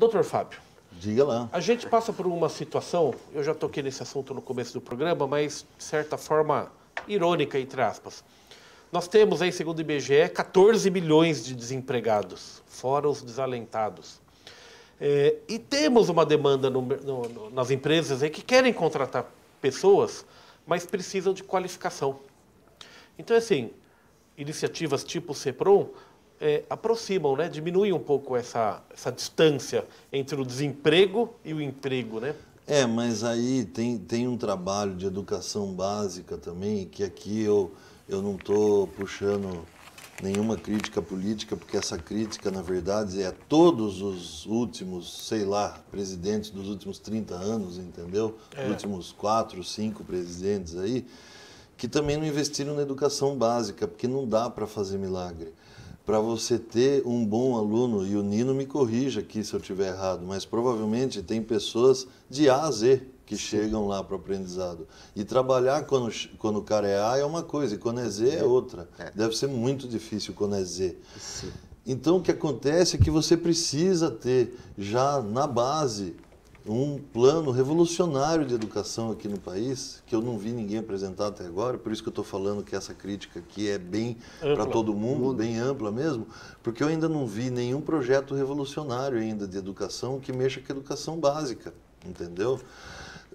Doutor Fábio. Diga lá. A gente passa por uma situação, eu já toquei nesse assunto no começo do programa, mas de certa forma irônica, entre aspas. Nós temos aí, segundo o IBGE, 14 milhões de desempregados, fora os desalentados. É, e temos uma demanda no, no, nas empresas aí que querem contratar pessoas, mas precisam de qualificação. Então, assim, iniciativas tipo o CEPROM é, aproximam, né? diminuem um pouco essa, essa distância entre o desemprego e o emprego, né? É, mas aí tem, tem um trabalho de educação básica também, que aqui eu, eu não estou puxando nenhuma crítica política, porque essa crítica, na verdade, é a todos os últimos, sei lá, presidentes dos últimos 30 anos, entendeu? É. Últimos quatro, cinco presidentes aí, que também não investiram na educação básica, porque não dá para fazer milagre para você ter um bom aluno, e o Nino me corrija aqui se eu estiver errado, mas provavelmente tem pessoas de A a Z que Sim. chegam lá para o aprendizado. E trabalhar quando, quando o cara é A é uma coisa, e quando é Z é, é outra. É. Deve ser muito difícil quando é Z. Sim. Então, o que acontece é que você precisa ter já na base um plano revolucionário de educação aqui no país, que eu não vi ninguém apresentar até agora, por isso que eu estou falando que essa crítica aqui é bem para todo mundo, bem ampla mesmo, porque eu ainda não vi nenhum projeto revolucionário ainda de educação que mexa com a educação básica, entendeu?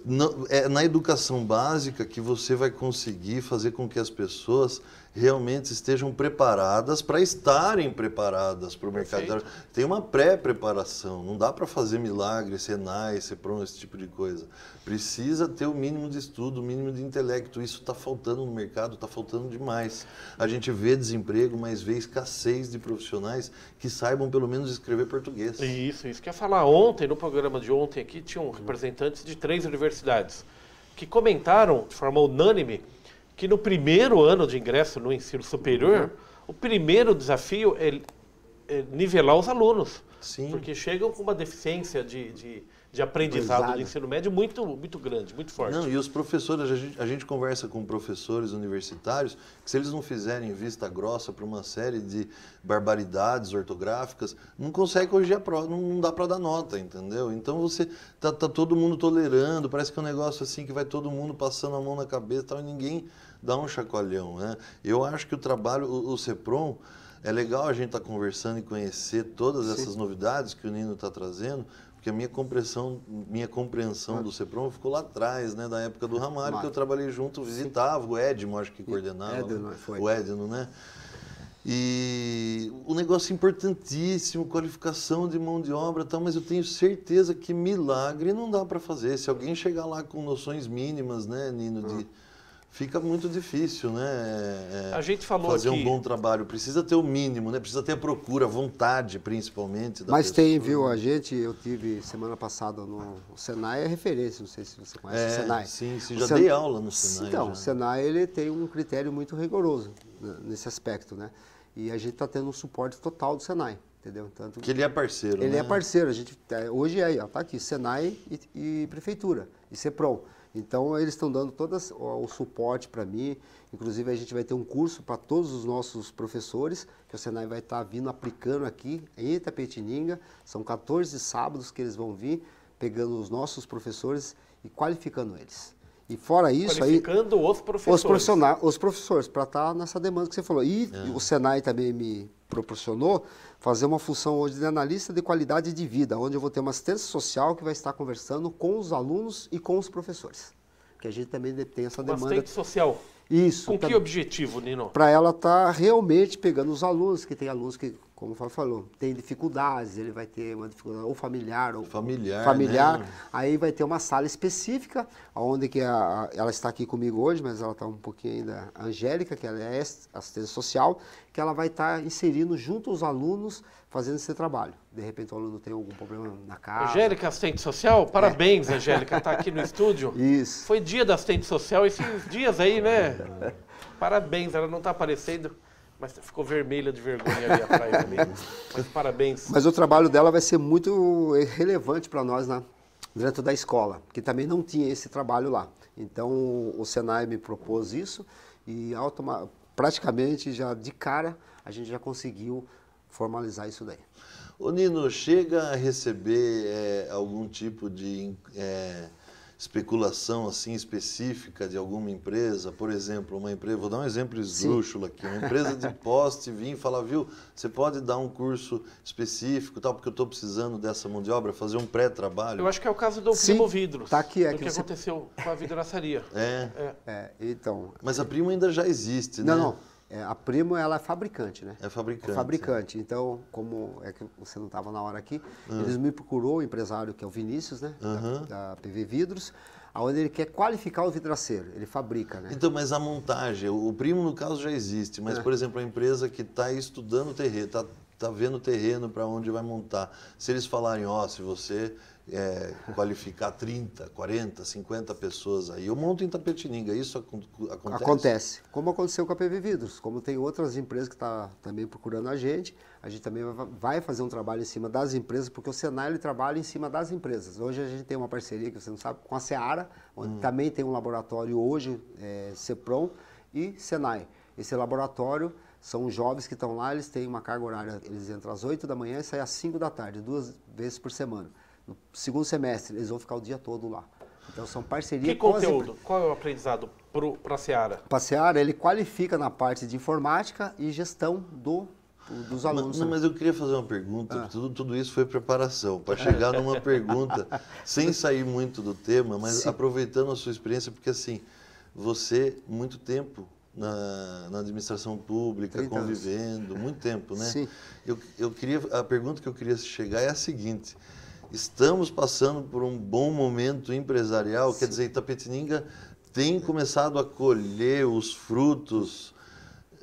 Na, é na educação básica que você vai conseguir fazer com que as pessoas realmente estejam preparadas para estarem preparadas para o mercado Tem uma pré-preparação, não dá para fazer milagre, ser pronto esse tipo de coisa. Precisa ter o mínimo de estudo, o mínimo de intelecto. Isso está faltando no mercado, está faltando demais. A gente vê desemprego, mas vê escassez de profissionais que saibam pelo menos escrever português. Isso, isso. Quer falar ontem, no programa de ontem aqui, tinham representantes de três universidades que comentaram de forma unânime que no primeiro ano de ingresso no ensino superior, uhum. o primeiro desafio é, é, nivelar os alunos. Sim. Porque chegam com uma deficiência de, de, de aprendizado do ensino médio muito, muito grande, muito forte. Não, e os professores, a gente, a gente conversa com professores universitários que se eles não fizerem vista grossa para uma série de barbaridades ortográficas, não consegue corrigir a prova, não, dá para dar nota, entendeu? Então você tá, tá todo mundo tolerando, parece que é um negócio assim que vai todo mundo passando a mão na cabeça e tal, e ninguém dá um chacoalhão. Né? Eu acho que o trabalho, o, o CEPROM, é legal a gente estar tá conversando e conhecer todas Sim. essas novidades que o Nino está trazendo, porque a minha compreensão, minha compreensão do CEPROM ficou lá atrás, né, da época do Ramalho, que eu trabalhei junto, visitava, Sim. o Edmo acho que coordenava. Né? Edno, é, foi. O Edno, né? E um negócio importantíssimo, qualificação de mão de obra, tal, mas eu tenho certeza que milagre não dá para fazer. Se alguém chegar lá com noções mínimas, né, Nino, de, ah fica muito difícil, né? É, é a gente falou fazer que... um bom trabalho precisa ter o mínimo, né? Precisa ter a procura, a vontade, principalmente. Mas pessoa. tem, viu? A gente, eu tive semana passada no o Senai é referência, não sei se você conhece é, o Senai. Sim, sim, já Sen... dei aula no Senai. Então, já. o Senai ele tem um critério muito rigoroso né, nesse aspecto, né? E a gente está tendo um suporte total do Senai. Entendeu? Tanto que ele é parceiro. Ele né? é parceiro. A gente, é, hoje é, está aqui, Senai e, e Prefeitura, e CEPROM. Então eles estão dando todo o suporte para mim. Inclusive a gente vai ter um curso para todos os nossos professores, que o Senai vai estar tá vindo aplicando aqui em Itapetininga. São 14 sábados que eles vão vir pegando os nossos professores e qualificando eles. E fora isso aí. os professores. Os, profissionais, os professores, para estar tá nessa demanda que você falou. E é. o Senai também me proporcionou fazer uma função hoje de analista de qualidade de vida, onde eu vou ter uma assistência social que vai estar conversando com os alunos e com os professores. Que a gente também tem essa demanda. Assistente social. Isso. Com pra, que objetivo, Nino? Para ela estar tá realmente pegando os alunos, que tem alunos que como o Fábio falou, tem dificuldades, ele vai ter uma dificuldade ou familiar ou familiar, familiar. Né? aí vai ter uma sala específica, onde que a, ela está aqui comigo hoje, mas ela está um pouquinho ainda Angélica, que ela é assistente social, que ela vai estar tá inserindo junto aos alunos fazendo esse trabalho. De repente o aluno tem algum problema na casa. Angélica, assistente social, é. parabéns, é. Angélica, está aqui no estúdio. Isso. Foi dia da assistente social esses dias aí, né? É. Parabéns, ela não está aparecendo. Mas ficou vermelha de vergonha ali atrás também. Mas parabéns. Mas o trabalho dela vai ser muito eh, relevante para nós né, dentro da escola, que também não tinha esse trabalho lá. Então o Senai me propôs isso e praticamente já de cara a gente já conseguiu formalizar isso daí. O Nino chega a receber é, algum tipo de é especulação assim específica de alguma empresa, por exemplo, uma empresa, vou dar um exemplo esdrúxulo aqui, uma empresa de poste vir e falar, viu, você pode dar um curso específico, tal, porque eu estou precisando dessa mão de obra, fazer um pré-trabalho. Eu acho que é o caso do Sim, Primo Vidros, tá aqui, é, do que, que você... aconteceu com a vidraçaria. É. é. é então... Mas a Primo ainda já existe, não, né? Não, não. É, a Primo, ela é fabricante, né? É fabricante. É fabricante. Então, como é que você não estava na hora aqui, uhum. eles me procurou, o empresário que é o Vinícius, né? Uhum. Da, da, PV Vidros, onde ele quer qualificar o vidraceiro, ele fabrica, né? Então, mas a montagem, o Primo, no caso, já existe, mas, é. por exemplo, a empresa que está estudando o terreno, está está vendo o terreno para onde vai montar. Se eles falarem, ó, oh, se você é, qualificar 30, 40, 50 pessoas aí, eu monto em Tapetininga, isso acontece? Acontece, como aconteceu com a PV Vidros, como tem outras empresas que estão tá também procurando a gente, a gente também vai fazer um trabalho em cima das empresas, porque o Senai ele trabalha em cima das empresas. Hoje a gente tem uma parceria, que você não sabe, com a Seara, onde hum. também tem um laboratório hoje, é, CEPROM e Senai. Esse laboratório são jovens que estão lá, eles têm uma carga horária, eles entram às 8 da manhã e saem às 5 da tarde, duas vezes por semana. No segundo semestre, eles vão ficar o dia todo lá. Então são parcerias. Que conteúdo? As... Qual é o aprendizado para a Seara? Para a Seara, ele qualifica na parte de informática e gestão do, dos alunos. Mas, não, né? mas eu queria fazer uma pergunta, ah. tudo, tudo isso foi preparação, para chegar numa pergunta, sem sair muito do tema, mas Sim. aproveitando a sua experiência, porque assim, você, muito tempo, na, na administração pública, então, convivendo, anos. muito tempo, né? Sim. Eu, eu queria, a pergunta que eu queria chegar é a seguinte, estamos passando por um bom momento empresarial, Sim. quer dizer, Itapetininga tem começado a colher os frutos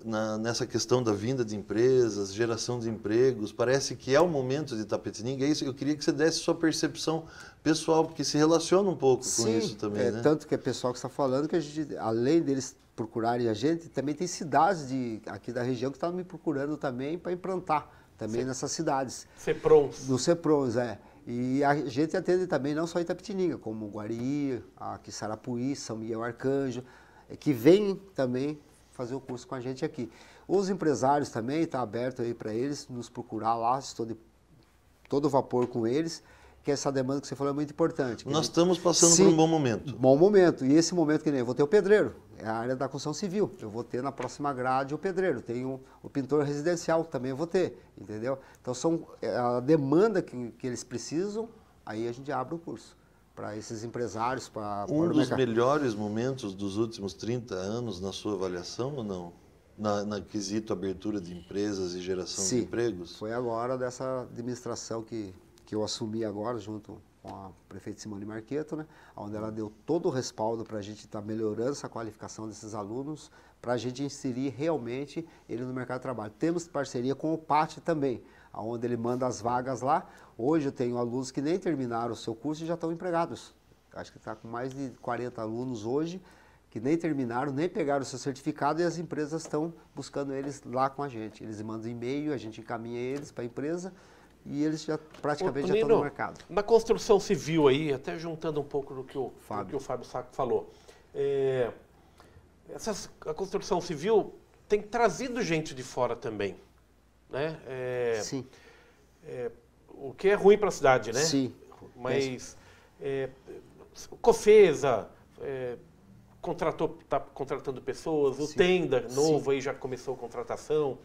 na, nessa questão da vinda de empresas, geração de empregos. Parece que é o momento de Itapetininga. É isso. Eu queria que você desse sua percepção pessoal, porque se relaciona um pouco Sim, com isso também. É, né? Tanto que é pessoal que está falando que a gente, além deles procurarem a gente. Também tem cidades de, aqui da região que estavam me procurando também para implantar também nessas cidades. CEPRONS. No CEPRONS, é. E a gente atende também não só Itapetininga, como Guari, aqui Sarapuí, São Miguel Arcanjo, é, que vem também fazer o curso com a gente aqui. Os empresários também, está aberto aí para eles nos procurar lá, estou de todo vapor com eles que essa demanda que você falou é muito importante. Nós estamos passando sim, por um bom momento. Bom momento. E esse momento que nem eu vou ter o pedreiro, é a área da construção civil. Eu vou ter na próxima grade o pedreiro, tenho o pintor residencial também vou ter, entendeu? Então são é, a demanda que, que eles precisam, aí a gente abre o curso para esses empresários, para Um dos melhores momentos dos últimos 30 anos na sua avaliação ou não? na, na quesito abertura de empresas e geração Sim, de empregos? Foi agora dessa administração que que eu assumi agora junto com a prefeita Simone Marqueto, né, onde ela deu todo o respaldo para a gente estar tá melhorando essa qualificação desses alunos, para a gente inserir realmente ele no mercado de trabalho. Temos parceria com o PAT também, onde ele manda as vagas lá. Hoje eu tenho alunos que nem terminaram o seu curso e já estão empregados. Acho que está com mais de 40 alunos hoje que nem terminaram, nem pegaram o seu certificado e as empresas estão buscando eles lá com a gente. Eles mandam e-mail, a gente encaminha eles para a empresa e eles já praticamente Ô, Nino, já estão no mercado. Na construção civil aí, até juntando um pouco do que o Fábio, que o Fábio Saco falou, é, essas, a construção civil tem trazido gente de fora também, né? É, Sim. É, o que é ruim para a cidade, né? Sim. Mas é, Cofesa é, contratou, está contratando pessoas, Sim. o Tenda novo Sim. aí já começou a contratação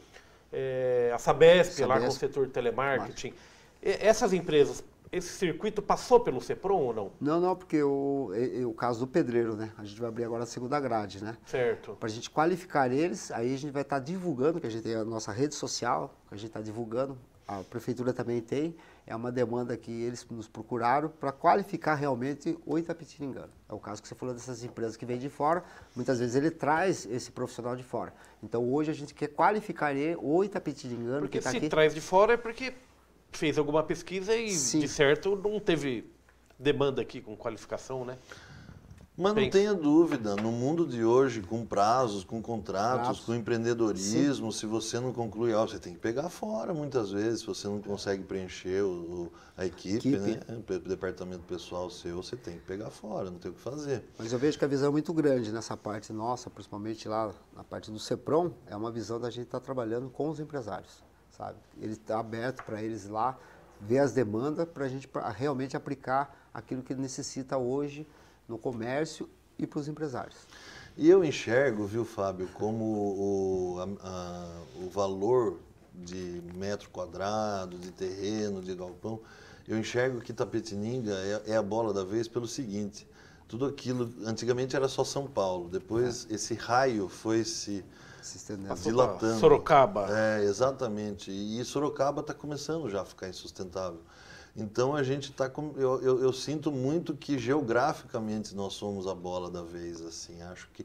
é, a Sabesp, Sabesp, lá com o setor telemarketing. essas empresas, esse circuito passou pelo CEPROM ou não? Não, não, porque o, o caso do pedreiro, né? A gente vai abrir agora a segunda grade, né? Certo. Para a gente qualificar eles, aí a gente vai estar tá divulgando, que a gente tem a nossa rede social, que a gente está divulgando a prefeitura também tem, é uma demanda que eles nos procuraram para qualificar realmente o Itapetiringano. É o caso que você falou dessas empresas que vêm de fora, muitas vezes ele traz esse profissional de fora. Então hoje a gente quer qualificar ele, o Itapetiringano porque que está aqui. Porque se traz de fora é porque fez alguma pesquisa e Sim. de certo não teve demanda aqui com qualificação, né? Mas não tenha dúvida, no mundo de hoje, com prazos, com contratos, Prazo. com empreendedorismo, Sim. se você não conclui algo, você tem que pegar fora muitas vezes, se você não consegue preencher o, a equipe, equipe. Né? o é, departamento pessoal seu, você tem que pegar fora, não tem o que fazer. Mas eu vejo que a visão é muito grande nessa parte nossa, principalmente lá na parte do CEPROM, é uma visão da gente estar tá trabalhando com os empresários, sabe? Ele está aberto para eles lá, ver as demandas, para a gente pra realmente aplicar aquilo que necessita hoje no comércio e para os empresários. E eu enxergo, viu, Fábio, como o, a, a, o valor de metro quadrado, de terreno, de galpão, eu enxergo que Tapetininga é, é a bola da vez pelo seguinte: tudo aquilo, antigamente era só São Paulo, depois é. esse raio foi se, se estendendo. dilatando. Sorocaba. É, exatamente. E Sorocaba está começando já a ficar insustentável. Então a gente está com. Eu, eu, eu, sinto muito que geograficamente nós somos a bola da vez, assim. Acho que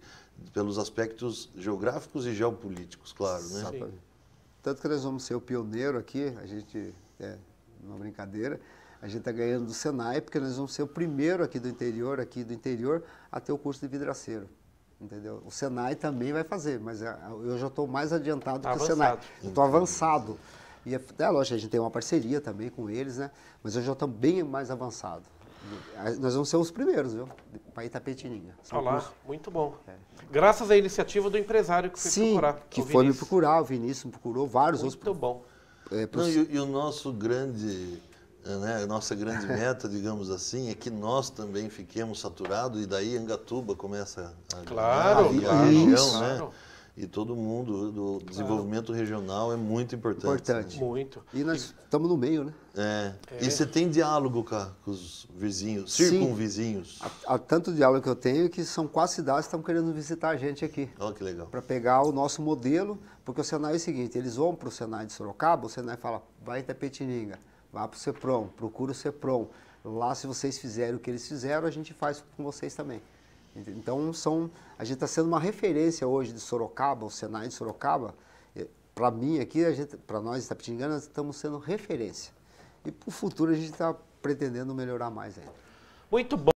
pelos aspectos geográficos e geopolíticos, claro, né? Sim. Tanto que nós vamos ser o pioneiro aqui, a gente, é uma brincadeira, a gente está ganhando do Senai, porque nós vamos ser o primeiro aqui do interior, aqui do interior, a ter o curso de vidraceiro entendeu? O Senai também vai fazer, mas eu já estou mais adiantado tá que o tá Senai. Estou avançado. E é, é, lógico, a gente tem uma parceria também com eles, né? Mas hoje já estamos tá bem mais avançado. Nós vamos ser os primeiros, viu? Para Itapetininga. São Olá, curso. muito bom. É. Graças à iniciativa do empresário que foi Sim, procurar. que foi Vinícius. me procurar, o Vinícius me procurou, vários muito outros. Muito bom. É, pros... Não, e, e, o nosso grande, eh, né, a nossa grande meta, digamos assim, é que nós também fiquemos saturados e daí Angatuba começa a, claro, a, a região, né? e todo mundo do desenvolvimento claro. regional é muito importante. Importante. Né? Muito. E nós estamos no meio, né? É. é. E você tem diálogo cá, com os vizinhos, circunvizinhos? Há, há tanto diálogo que eu tenho que são quase cidades que estão querendo visitar a gente aqui. Olha que legal. Para pegar o nosso modelo, porque o Senai é o seguinte, eles vão para o Senai de Sorocaba, o Senai fala, vai até Petininga, vá para o CEPROM, procura o CEPROM. Lá, se vocês fizerem o que eles fizeram, a gente faz com vocês também. Então, são, a gente está sendo uma referência hoje de Sorocaba, o Senai de Sorocaba. Para mim aqui, para nós, Itapetingana, estamos sendo referência. E para o futuro a gente está pretendendo melhorar mais ainda. Muito bom.